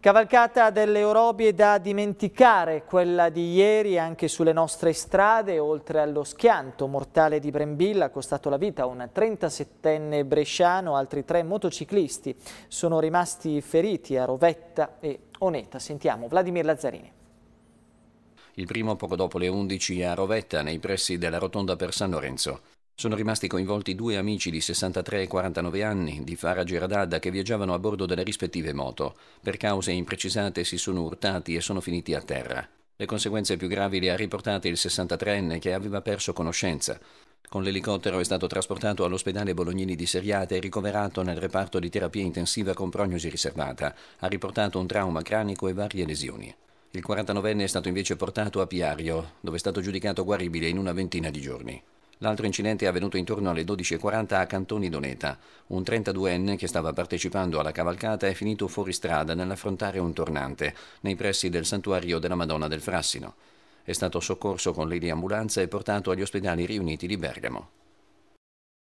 Cavalcata delle Orobie da dimenticare, quella di ieri anche sulle nostre strade, oltre allo schianto mortale di Brembilla, ha costato la vita a un 37enne bresciano, altri tre motociclisti sono rimasti feriti a Rovetta e Oneta. Sentiamo Vladimir Lazzarini. Il primo poco dopo le 11 a Rovetta, nei pressi della rotonda per San Lorenzo. Sono rimasti coinvolti due amici di 63 e 49 anni di Farage e Radadda che viaggiavano a bordo delle rispettive moto. Per cause imprecisate si sono urtati e sono finiti a terra. Le conseguenze più gravi le ha riportate il 63enne che aveva perso conoscenza. Con l'elicottero è stato trasportato all'ospedale Bolognini di Seriate e ricoverato nel reparto di terapia intensiva con prognosi riservata. Ha riportato un trauma cranico e varie lesioni. Il 49enne è stato invece portato a Piario, dove è stato giudicato guaribile in una ventina di giorni. L'altro incidente è avvenuto intorno alle 12.40 a Cantoni Doneta. Un 32enne che stava partecipando alla cavalcata è finito fuori strada nell'affrontare un tornante, nei pressi del santuario della Madonna del Frassino. È stato soccorso con lei di ambulanza e portato agli ospedali riuniti di Bergamo.